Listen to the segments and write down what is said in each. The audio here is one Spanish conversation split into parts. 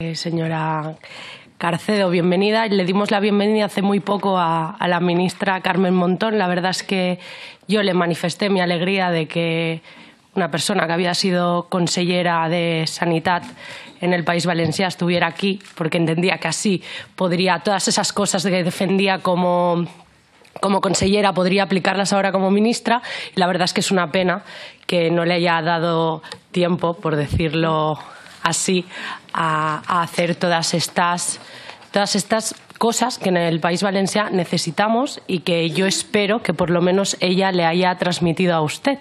Eh, señora Carcedo, bienvenida. Le dimos la bienvenida hace muy poco a, la ministra Carmen Montón. La verdad es que yo le manifesté mi alegría de que una persona que había sido consellera de Sanidad en el País Valenciano estuviera aquí, porque entendía que así podría todas esas cosas que defendía como como consellera podría aplicarlas ahora como ministra. La verdad es que es una pena que no le haya dado tiempo, por decirlo así a, hacer todas estas, todas estas cosas que en el País Valencia necesitamos y que yo espero que por lo menos ella le haya transmitido a usted.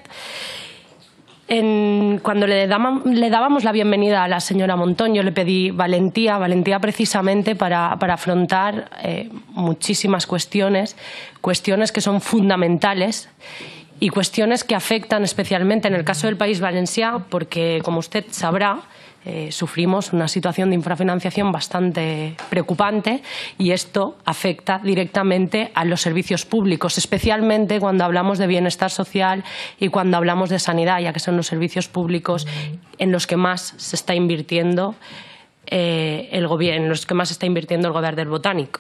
cuando le, le, dábamos la bienvenida a la señora Montón, yo le pedí valentía, valentía precisamente para, afrontar eh, muchísimas cuestiones, cuestiones que son fundamentales y cuestiones que afectan especialmente en el caso del País Valencia, porque, como usted sabrá, eh, sufrimos una situación de infrafinanciación bastante preocupante y esto afecta directamente a los servicios públicos, especialmente cuando hablamos de bienestar social y cuando hablamos de sanidad, ya que son los servicios públicos en los que más se está invirtiendo eh, el gobierno, en los que más se está invirtiendo el gobierno del botánico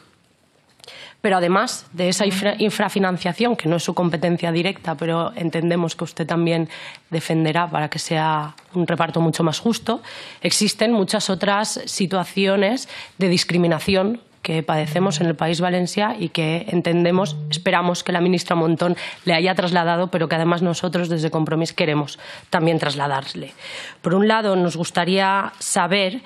pero además de esa infrafinanciación, que no es su competencia directa, pero entendemos que usted también defenderá para que sea un reparto mucho más justo, existen muchas otras situaciones de discriminación que padecemos en el país Valencia y que entendemos, esperamos que la ministra Montón le haya trasladado, pero que además nosotros desde Compromís queremos también trasladarle. Por un lado, nos gustaría saber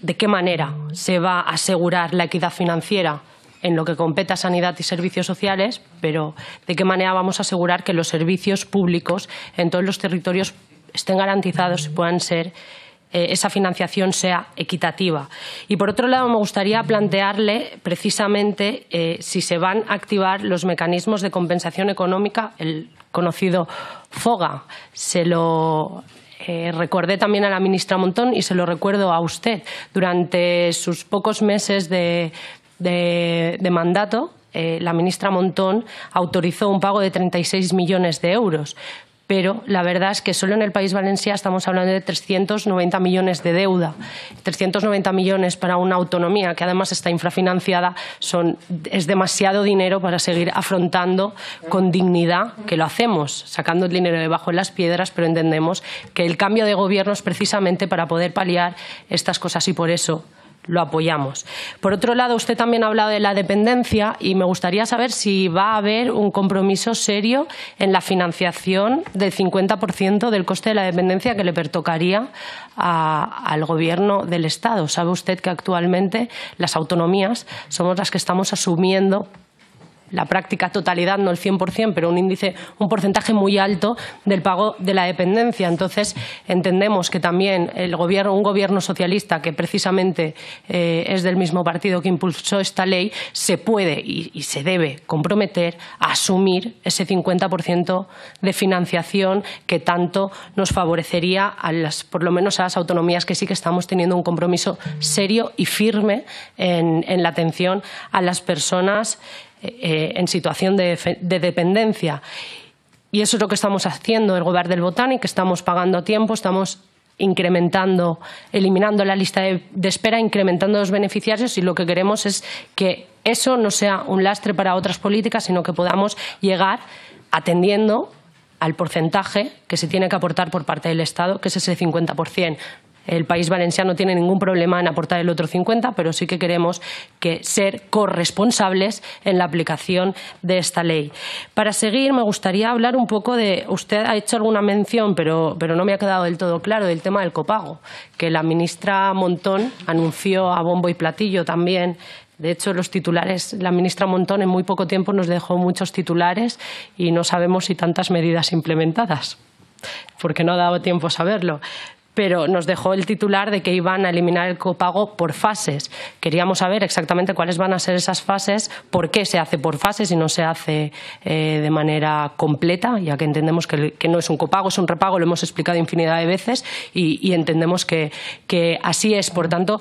de qué manera se va a asegurar la equidad financiera en lo que compete a sanidad y servicios sociales, pero de qué manera vamos a asegurar que los servicios públicos en todos los territorios estén garantizados y puedan ser eh, esa financiación sea equitativa. Y por otro lado, me gustaría plantearle precisamente eh, si se van a activar los mecanismos de compensación económica, el conocido FOGA. Se lo eh, recordé también a la ministra Montón y se lo recuerdo a usted. Durante sus pocos meses de, de, mandato, eh, la ministra Montón autorizó un pago de 36 millones de euros. Pero la verdad es que solo en el País Valencia estamos hablando de 390 millones de deuda. 390 millones para una autonomía que además está infrafinanciada son, es demasiado dinero para seguir afrontando con dignidad que lo hacemos, sacando el dinero debajo de las piedras, pero entendemos que el cambio de gobierno es precisamente para poder paliar estas cosas y por eso lo apoyamos. Por otro lado, usted también ha hablado de la dependencia y me gustaría saber si va a haber un compromiso serio en la financiación del 50% del coste de la dependencia que le pertocaría al Gobierno del Estado. Sabe usted que actualmente las autonomías somos las que estamos asumiendo la práctica totalidad, no el 100%, pero un índice, un porcentaje muy alto del pago de la dependencia. Entonces, entendemos que también el gobierno, un gobierno socialista que precisamente eh, es del mismo partido que impulsó esta ley, se puede y, se debe comprometer a asumir ese 50% de financiación que tanto nos favorecería a las, por lo menos a las autonomías que sí que estamos teniendo un compromiso serio y firme en la atención a las personas eh, en situación de, dependencia. Y eso es lo que estamos haciendo, el Gobierno del Botánico, estamos pagando a tiempo, estamos incrementando, eliminando la lista de, de, espera, incrementando los beneficiarios y lo que queremos es que eso no sea un lastre para otras políticas, sino que podamos llegar atendiendo al porcentaje que se tiene que aportar por parte del Estado, que es ese 50%, el país valenciano tiene ningún problema en aportar el otro 50, pero sí que queremos que ser corresponsables en la aplicación de esta ley. Para seguir, me gustaría hablar un poco de. Usted ha hecho alguna mención, pero, no me ha quedado del todo claro, del tema del copago, que la ministra Montón anunció a bombo y platillo también de hecho, los titulares, la ministra Montón en muy poco tiempo nos dejó muchos titulares y no sabemos si tantas medidas implementadas, porque no ha dado tiempo a saberlo pero nos dejó el titular de que iban a eliminar el copago por fases. Queríamos saber exactamente cuáles van a ser esas fases, por qué se hace por fases y no se hace eh, de manera completa, ya que entendemos que, no es un copago, es un repago, lo hemos explicado infinidad de veces y, entendemos que, así es. Por tanto,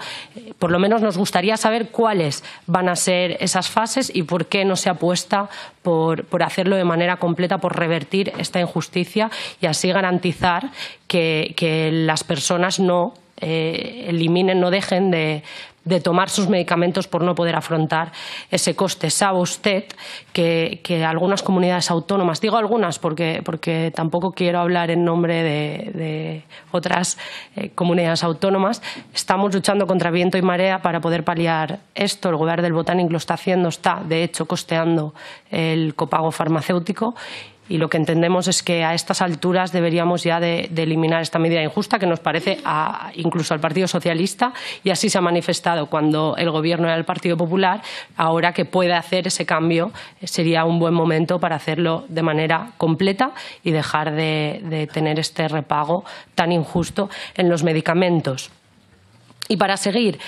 por lo menos nos gustaría saber cuáles van a ser esas fases y por qué no se apuesta por, hacerlo de manera completa, por revertir esta injusticia y así garantizar que, que las personas no eh, eliminen, no dejen de, tomar sus medicamentos por no poder afrontar ese coste. Sabe usted que, algunas comunidades autónomas, digo algunas porque, porque tampoco quiero hablar en nombre de, otras eh, comunidades autónomas, estamos luchando contra viento y marea para poder paliar esto. El Gobierno del Botánico lo está haciendo, está de hecho costeando el copago farmacéutico y lo que entendemos es que a estas alturas deberíamos ya de, eliminar esta medida injusta que nos parece incluso al Partido Socialista y así se ha manifestado cuando el Gobierno era el Partido Popular. Ahora que puede hacer ese cambio eh, sería un buen momento para hacerlo de manera completa y dejar de, tener este repago tan injusto en los medicamentos. Y para seguir,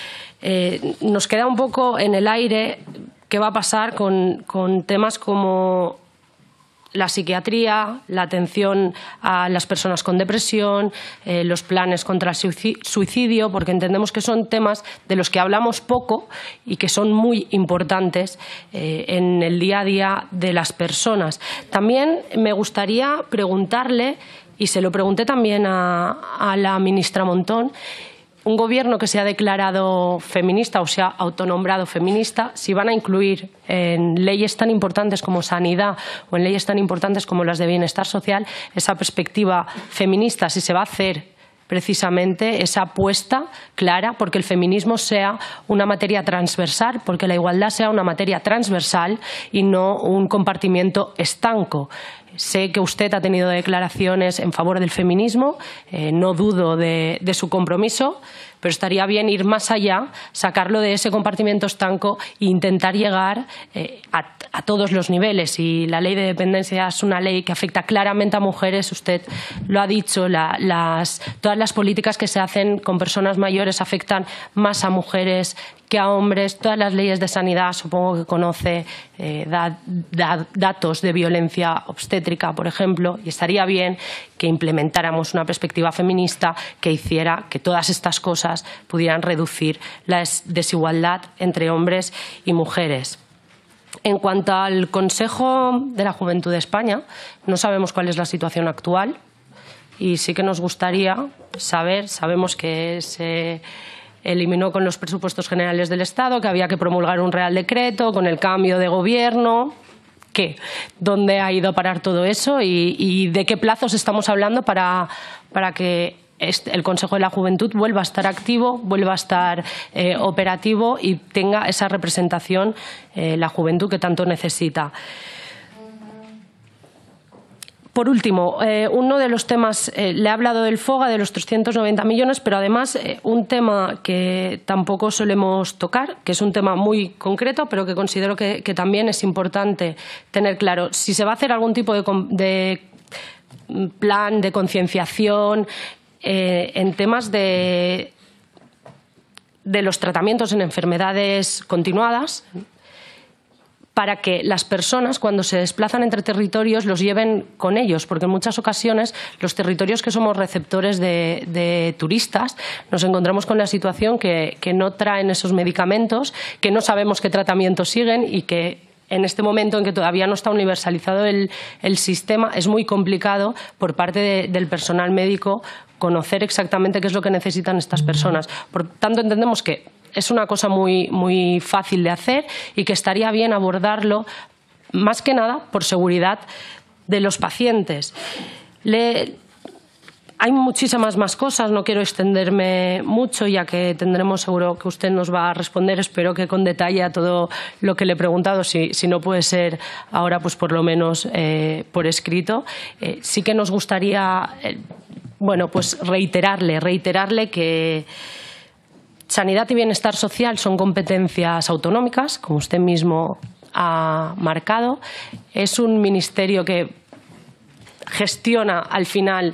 eh, nos queda un poco en el aire qué va a pasar con temas como la psiquiatría, la atención a las personas con depresión, eh, los planes contra el suicidio, porque entendemos que son temas de los que hablamos poco y que son muy importantes eh, en el día a día de las personas. También me gustaría preguntarle, y se lo pregunté también a la ministra Montón, un gobierno que se ha declarado feminista o se ha autonombrado feminista, si van a incluir en leyes tan importantes como sanidad o en leyes tan importantes como las de bienestar social esa perspectiva feminista, si se va a hacer precisamente esa apuesta clara porque el feminismo sea una materia transversal, porque la igualdad sea una materia transversal y no un compartimiento estanco. Sé que usted ha tenido declaraciones en favor del feminismo, eh, no dudo de, su compromiso, pero estaría bien ir más allá, sacarlo de ese compartimiento estanco e intentar llegar eh, a, todos los niveles. Y la ley de dependencia es una ley que afecta claramente a mujeres, usted lo ha dicho, las, todas las políticas que se hacen con personas mayores afectan más a mujeres que a hombres, todas las leyes de sanidad, supongo que conoce eh, datos de violencia obstétrica, por ejemplo, y estaría bien que implementáramos una perspectiva feminista que hiciera que todas estas cosas pudieran reducir la desigualdad entre hombres y mujeres. En cuanto al Consejo de la Juventud de España, no sabemos cuál es la situación actual y sí que nos gustaría saber, sabemos que es eliminó con los presupuestos generales del Estado que había que promulgar un real decreto, con el cambio de gobierno. ¿Qué? ¿Dónde ha ido a parar todo eso? ¿Y, de qué plazos estamos hablando para, que el Consejo de la Juventud vuelva a estar activo, vuelva a estar eh, operativo y tenga esa representación eh, la juventud que tanto necesita? por último, eh, uno de los temas, eh, le he hablado del FOGA, de los 390 millones, pero además eh, un tema que tampoco solemos tocar, que es un tema muy concreto, pero que considero que, también es importante tener claro. Si se va a hacer algún tipo de, mm, plan de concienciación en temas de, de los tratamientos en enfermedades continuadas, para que las personas cuando se desplazan entre territorios los lleven con ellos, porque en muchas ocasiones los territorios que somos receptores de, turistas nos encontramos con la situación que, no traen esos medicamentos, que no sabemos qué tratamiento siguen y que en este momento en que todavía no está universalizado el, sistema, es muy complicado por parte del personal médico conocer exactamente qué es lo que necesitan estas personas. Por tanto, entendemos que es una cosa muy, muy fácil de hacer y que estaría bien abordarlo más que nada por seguridad de los pacientes. Le, hay muchísimas más cosas, no quiero extenderme mucho, ya que tendremos seguro que usted nos va a responder, espero que con detalle a todo lo que le he preguntado, si, no puede ser ahora, pues por lo menos eh, por escrito. Eh, sí que nos gustaría, eh, bueno, pues reiterarle, reiterarle que Sanidad y bienestar social son competencias autonómicas, como usted mismo ha marcado. Es un ministerio que gestiona al final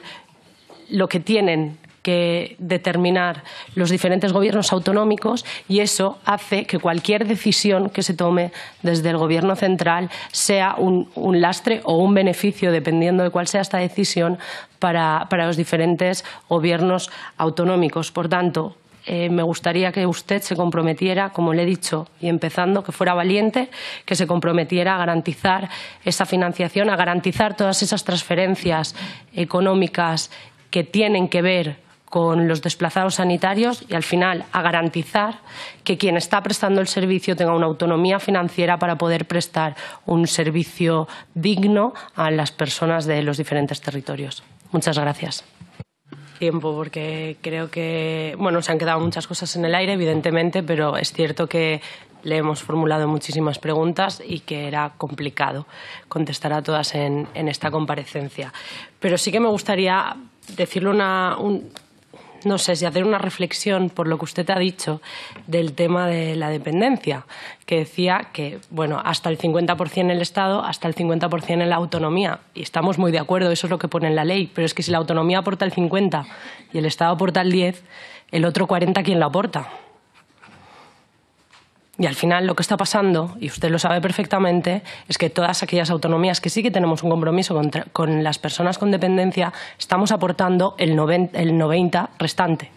lo que tienen que determinar los diferentes gobiernos autonómicos y eso hace que cualquier decisión que se tome desde el gobierno central sea un, lastre o un beneficio, dependiendo de cuál sea esta decisión, para los diferentes gobiernos autonómicos. Por tanto, eh, me gustaría que usted se comprometiera, como le he dicho y empezando, que fuera valiente, que se comprometiera a garantizar esa financiación, a garantizar todas esas transferencias económicas que tienen que ver con los desplazados sanitarios y, al final, a garantizar que quien está prestando el servicio tenga una autonomía financiera para poder prestar un servicio digno a las personas de los diferentes territorios. Muchas gracias tiempo porque creo que, bueno, se han quedado muchas cosas en el aire, evidentemente, pero es cierto que le hemos formulado muchísimas preguntas y que era complicado contestar a todas en, esta comparecencia. Pero sí que me gustaría decirle una, un, no sé si hacer una reflexión por lo que usted ha dicho del tema de la dependencia, que decía que, bueno, hasta el 50% el Estado, hasta el 50% en la autonomía. Y estamos muy de acuerdo, eso es lo que pone en la ley. Pero es que si la autonomía aporta el 50% y el Estado aporta el 10%, el otro 40% ¿quién lo aporta? Y al final lo que está pasando, y usted lo sabe perfectamente, es que todas aquellas autonomías que sí que tenemos un compromiso con, con las personas con dependencia, estamos aportando el 90, el 90 restante.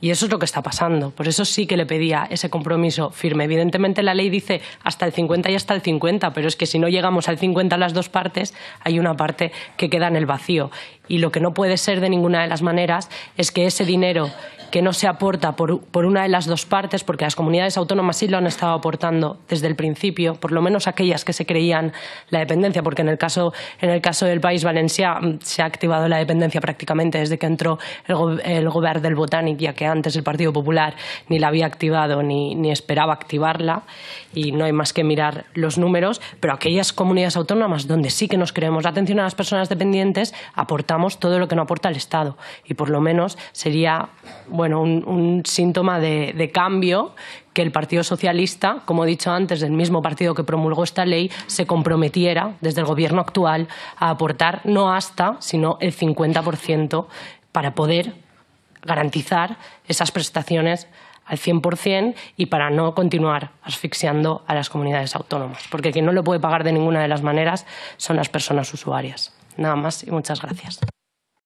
Y eso es lo que está pasando. Por eso sí que le pedía ese compromiso firme. Evidentemente la ley dice hasta el 50 y hasta el 50, pero es que si no llegamos al 50 las dos partes, hay una parte que queda en el vacío. Y lo que no puede ser de ninguna de las maneras es que ese dinero que no se aporta por, una de las dos partes, porque las comunidades autónomas sí lo han estado aportando desde el principio, por lo menos aquellas que se creían la dependencia, porque en el caso, en el caso del País Valencia mm, se ha activado la dependencia prácticamente desde que entró el, gobierno del Botánico, ya que antes el Partido Popular ni la había activado ni, esperaba activarla, y no hay más que mirar los números, pero aquellas comunidades autónomas donde sí que nos creemos la atención a las personas dependientes, aportamos todo lo que no aporta el Estado, y por lo menos sería bueno, un, síntoma de, cambio que el Partido Socialista, como he dicho antes, del mismo partido que promulgó esta ley, se comprometiera desde el Gobierno actual a aportar no hasta, sino el 50% para poder garantizar esas prestaciones al 100% y para no continuar asfixiando a las comunidades autónomas, porque quien no lo puede pagar de ninguna de las maneras son las personas usuarias. Nada más y muchas gracias.